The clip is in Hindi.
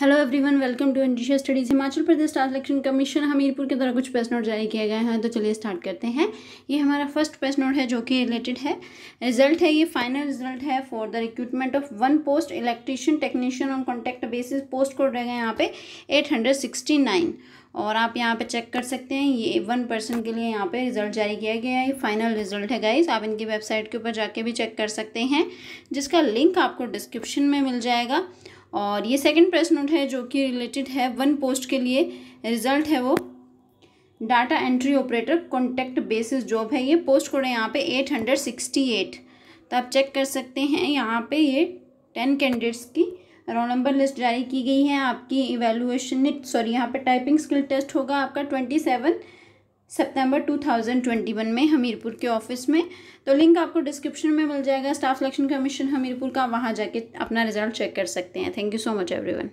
हेलो एवरीवन वेलकम टू एनडिशा studies Himachal Pradesh staff selection commission Hamirpur के द्वारा कुछ प्रेस नोट जारी किए गए हैं तो चलिए स्टार्ट करते हैं ये हमारा फर्स्ट प्रेस नोट है जो कि रिलेटेड है रिजल्ट है ये फाइनल रिजल्ट है for the recruitment of one post electrician technician on contract basis post code रहेगा यहाँ पे एट और आप यहाँ पे चेक कर सकते हैं ये वन पर्सन के लिए यहाँ पे रिजल्ट जारी किया गया है फाइनल रिजल्ट है गाइस आप इनकी वेबसाइट के ऊपर जाके भी चेक कर सकते हैं जिसका लिंक आपको डिस्क्रिप्शन में मिल जाएगा और ये सेकंड प्रेस नोट है जो कि रिलेटेड है वन पोस्ट के लिए रिजल्ट है वो data entry operator contract basis job है ये पोस्ट कोड है यहाँ पे एट हंड्रेड सिक्सटी एट तो आप चेक कर सकते हैं यहाँ पे ये टेन कैंडिडेट्स की रोल नंबर लिस्ट जारी की गई है आपकी इवेलुएशन सॉरी यहाँ पे टाइपिंग स्किल टेस्ट होगा आपका ट्वेंटी सेवन सितंबर 2021 में हमीरपुर के ऑफिस में तो लिंक आपको डिस्क्रिप्शन में मिल जाएगा स्टाफ सिलेक्शन कमीशन हमीरपुर का वहाँ जाके अपना रिजल्ट चेक कर सकते हैं thank you so much everyone